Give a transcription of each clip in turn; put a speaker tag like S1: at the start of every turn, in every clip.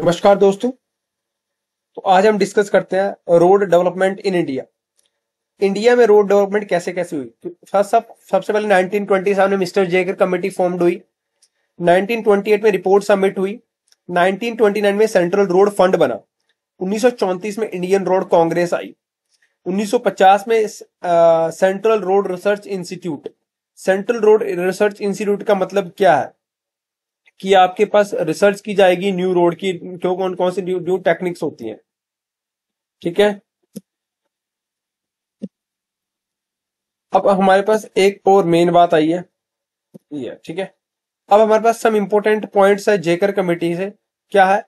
S1: नमस्कार दोस्तों तो आज हम डिस्कस करते हैं road development in India India में रोड डेवलपमेंट कैसे कैसे हुई फर्स्ट तो सब सबसे पहले 1927 में मिस्टर जेकर कमेटी फॉर्म्ड हुई 1928 में रिपोर्ट सबमिट हुई 1929 में सेंट्रल रोड फंड बना 1934 में इंडियन रोड कांग्रेस आई 1950 में central road research institute central road research institute का मतलब क्या है कि आपके पास रिसर्च की जाएगी न्यू रोड की क्यों कौन कौन सी न्यू टेक्निक्स होती हैं ठीक है अब हमारे पास एक और मेन बात आई है ये ठीक है अब हमारे पास सम इम्पोर्टेंट पॉइंट्स है जेकर कमेटी से क्या है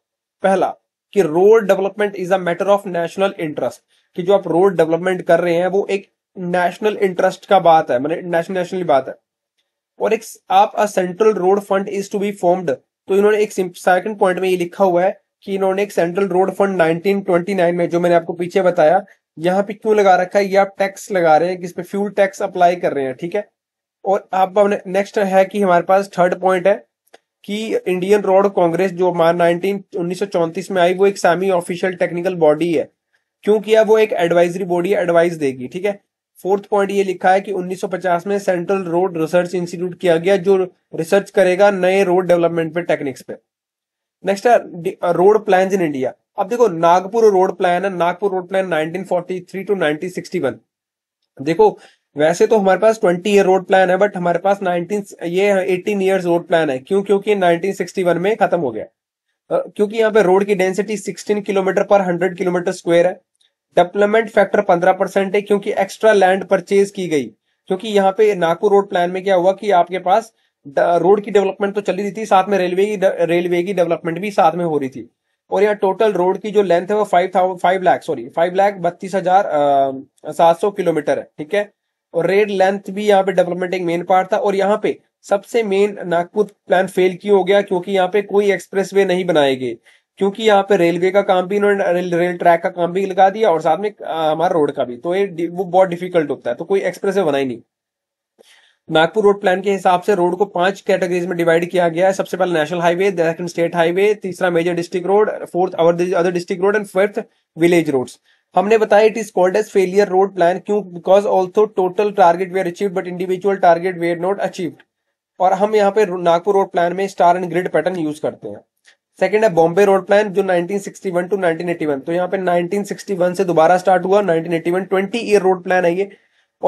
S1: पहला कि road development is a matter of national interest कि जो आप रोड डेवलपमेंट कर रहे हैं वो एक नेशनल इंटरेस्ट का बात है मतलब नेशनल नेशनली बात है और एक आप a central road fund is to be formed तो इन्होंने एक सेकंड पॉइंट में ये लिखा हुआ है कि इन्होंने एक सेंट्रल रोड फंड 1929 में जो मैंने आपको पीछे बताया यहाँ पे क्यों लगा रखा है ये आप टैक्स लगा रहे हैं पे फ्यूल टैक्स अप्लाई कर रहे हैं ठीक है और आप नेक्स्ट है कि हमारे पास थर्ड पॉइंट है कि इंडियन रोड कांग्रेस जो नाइनटीन उन्नीस में आई वो एक सेमी ऑफिशियल टेक्निकल बॉडी है क्योंकि अब वो एक एडवाइजरी बॉडी एडवाइस देगी ठीक है फोर्थ पॉइंट ये लिखा है कि 1950 में सेंट्रल रोड रिसर्च इंस्टीट्यूट किया गया जो रिसर्च करेगा नए रोड डेवलपमेंट पे टेक्निक्स पे नेक्स्ट है रोड प्लान इन इंडिया अब देखो नागपुर रोड प्लान है नागपुर रोड प्लान 1943 टू 1961 देखो वैसे तो हमारे पास 20 ईयर रोड प्लान है बट हमारे पास 19 ये 18 ईयर्स रोड प्लान है क्यों क्योंकि 1961 में खत्म हो गया क्योंकि यहाँ पे रोड की डेंसिटी 16 किलोमीटर पर 100 किलोमीटर स्क्वायर है डेवलपमेंट फैक्टर पंद्रह परसेंट है क्योंकि एक्स्ट्रा लैंड परचेज की गई क्योंकि यहाँ पे नागपुर रोड प्लान में क्या हुआ कि आपके पास रोड की डेवलपमेंट तो चली रही थी साथ में रेलवे की रेलवे की डेवलपमेंट भी साथ में हो रही थी और यहाँ टोटल रोड की जो लेंथ है वो five thousand five lakh sorry five lakh बत्तीस हजार सात सौ किलोमीटर है ठीक है और रेड लेंथ भी यहाँ पे डेवलपमेंट एक मेन पार्ट था और यहाँ पे सबसे मेन नागपुर प्लान फेल क्यों हो गया क्योंकि यहाँ पे कोई एक्सप्रेस वे नहीं बनाए गए क्योंकि यहाँ पे रेलवे का काम भी इन्होंने रेल, रेल ट्रैक का काम भी लगा दिया और साथ में हमारा रोड का भी तो ये वो बहुत डिफिकल्ट होता है तो कोई एक्सप्रेस बना ही नहीं नागपुर रोड प्लान के हिसाब से रोड को पांच कैटेगरीज में डिवाइड किया गया है सबसे पहले national highway second state highway तीसरा major district road fourth other district road and fifth village roads हमने बताया it is called as failure road plan क्यों because also total target were achieve but individual target were not achieved और हम यहाँ पे Nagpur road plan में star and grid pattern use करते हैं सेकंड है बॉम्बे रोड प्लान जो 1961 टू 1981 तो यहाँ पे 1961 से दोबारा स्टार्ट हुआ 1981 20 ईयर रोड प्लान है ये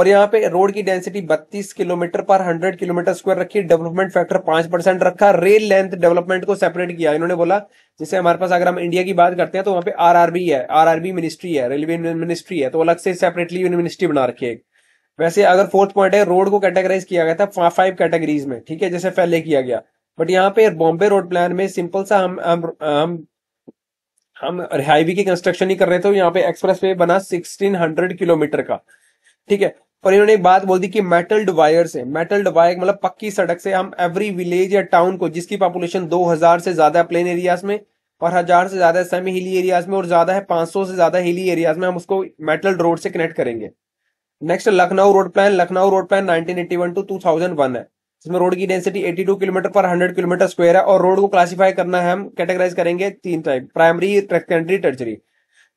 S1: और यहाँ पे रोड की डेंसिटी 32 किलोमीटर पर 100 किलोमीटर स्क्वायर रखी डेवलपमेंट फैक्टर 5 परसेंट रखा रेल लेंथ डेवलपमेंट को सेपरेट किया इन्होंने बोला जैसे हमारे पास अगर हम इंडिया की बात करते हैं तो वहाँ पे आर है आर मिनिस्ट्री है रेलवे मिनिस्ट्री है तो अलग से सेपरेटली मिनिस्ट्री बना रखी है वैसे अगर फोर्थ पॉइंट है रोड को कैटेगराइज किया गया था फाइव कैटेगरीज में ठीक है जैसे पहले किया गया बट यहाँ पे बॉम्बे रोड प्लान में सिंपल सा हम हम हम हम हाईवे की कंस्ट्रक्शन ही कर रहे थे तो यहाँ पे एक्सप्रेस वे बना सिक्सटीन हंड्रेड किलोमीटर का ठीक है और इन्होंने एक बात बोल दी कि मेटल्ड वायर से मेटल्ड वायर मतलब पक्की सड़क से हम एवरी विलेज या टाउन को जिसकी पॉपुलेशन 2000 से ज्यादा प्लेन एरियाज में और हजार से ज्यादा सेमी हिली एरियाज में और ज्यादा है 500 से ज्यादा हिली एरियाज में हम उसको मेटल रोड से कनेक्ट करेंगे next Lucknow road plan Lucknow road plan 1981 to 2001 है जिसमें रोड की डेंसिटी 82 किलोमीटर पर 100 किलोमीटर स्क्वायर है और रोड को क्लासिफाई करना है हम कैटेगराइज करेंगे तीन type primary secondary tertiary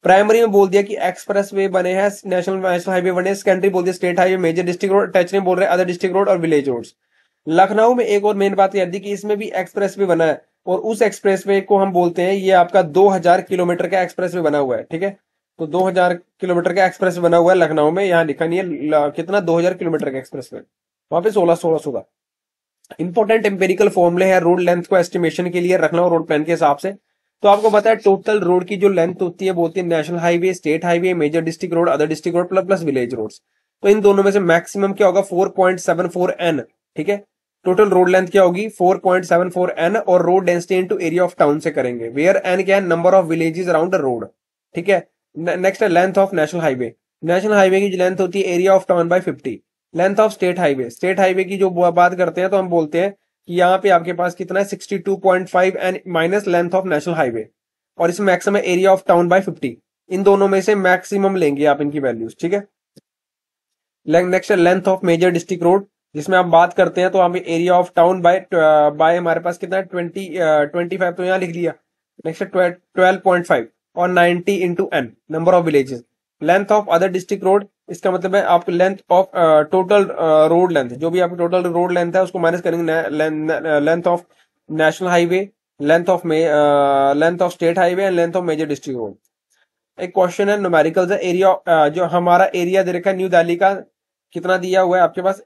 S1: primary में बोल दिया कि एक्सप्रेस वे बने हैं नेशनल नेशनल हाईवे बने सेकेंडरी बोल दिया state highway major district road tertiary बोल रहे हैं अदर डिस्ट्रिक्ट रोड और विलेज रोड लखनऊ में एक और मेन बात यह थी कि इसमें भी एक्सप्रेस वे बना है और उस एक्सप्रेस वे को हम बोलते हैं ये आपका 2000 किलोमीटर का एक्सप्रेस वे बना हुआ है ठीक है तो 2000 किलोमीटर का एक्सप्रेस वे बना हुआ है लखनऊ में यहाँ लिखा नहीं है कितना 2000 किलोमीटर का एक्सप्रेस वे वहां पे सोलह सोलह सौ का इंपॉर्टेंट एम्पेरिकल फॉर्मुले है रोड लेंथ को एस्टिमेशन के लिए रखना रोड प्लान के हिसाब से तो आपको पता है टोटल रोड की जो लेंथ होती है वो होती है national highway state highway major district road other district road plus plus village road तो इन दोनों में से मैक्सिमम क्या होगा four point seven four N ठीक है टोटल रोड लेंथ क्या होगी four point seven four N और road density into area of town से करेंगे वेयर एन क्या है number of villages around the road ठीक है नेक्स्ट है length of national highway national highway की लेंथ होती है area of town by fifty length of state highway state highway की जो बात करते हैं तो हम बोलते हैं कि यहाँ पे आपके पास कितना है 62.5 and minus length of national highway और इसमें maximum area of town by 50 इन दोनों में से मैक्सिमम लेंगे आप इनकी वैल्यूज ठीक है नेक्स्ट है length of major district road जिसमें आप बात करते हैं तो हम area of town by by हमारे पास कितना है ट्वेंटी ट्वेंटी फाइव तो यहाँ लिख लिया नेक्स्ट ट्वेल्व पॉइंट फाइव और ninety into N number of villages length of other district road इसका मतलब है आपको length of total road length जो भी आपकी टोटल रोड लेंथ है उसको माइनस करेंगे length of national highway length of length of state highway and length of major district road एक क्वेश्चन है नोमेरिकल एरिया uh, जो हमारा एरिया दे रखा है न्यू दिल्ली का कितना दिया हुआ है आपके पास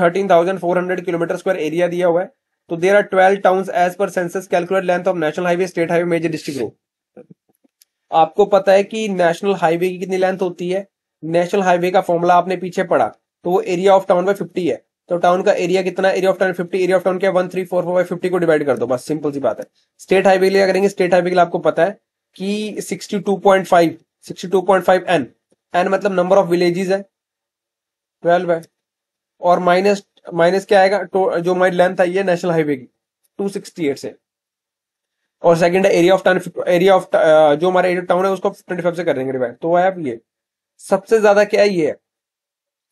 S1: thirteen thousand four hundred kilometre square area दिया हुआ है तो there are twelve town as per census calculate length of national highway state highway major district road आपको पता है कि नेशनल हाईवे की कितनी लेंथ होती है नेशनल हाईवे का फॉर्मूला आपने पीछे पढ़ा तो वो area of town by fifty है तो टाउन का एरिया कितना area of town fifty area of town क्या one three four four by fifty को डिवाइड कर दो बस सिंपल सी बात है स्टेट हाईवे के लिए करेंगे स्टेट हाईवे के लिए आपको पता है कि sixty two point five sixty two point five N N मतलब नंबर ऑफ विलेजेस है ट्वेल्व है और माइनस माइनस क्या आएगा तो, जो माइ लेंथ आई है नेशनल हाईवे की टू सिक्सटी एट से और सेकंड है area of town area of जो हमारा एरिया टाउन है उसको ट्वेंटी फाइव से करेंगे डिवाइड तो आया ये सबसे ज्यादा क्या है ये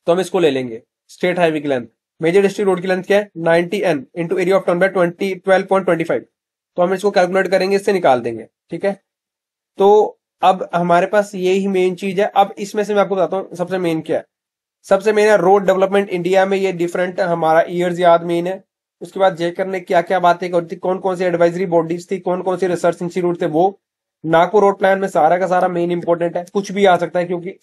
S1: तो हम इसको ले लेंगे स्टेट हाईवे की लेंथ मेजर डिस्ट्रिक्ट रोड की लेंथ क्या है ninety N into area of town by twenty twelve point twenty five तो हम इसको कैलकुलेट करेंगे इससे निकाल देंगे ठीक है तो अब हमारे पास ये ही मेन चीज है अब इसमें से मैं आपको बताता हूँ सबसे मेन क्या है सबसे मेन है रोड डेवलपमेंट इंडिया में ये डिफरेंट हमारा ईयर्स याद मेन है उसके बाद जेकर ने क्या क्या बातें करी थी कौन कौन सी एडवाइजरी बॉडीज थी कौन कौन से रिसर्च इंस्टीट्यूट थे वो नागपुर रोड प्लान में सारा का सारा मेन इंपॉर्टेंट है कुछ भी आ सकता है क्योंकि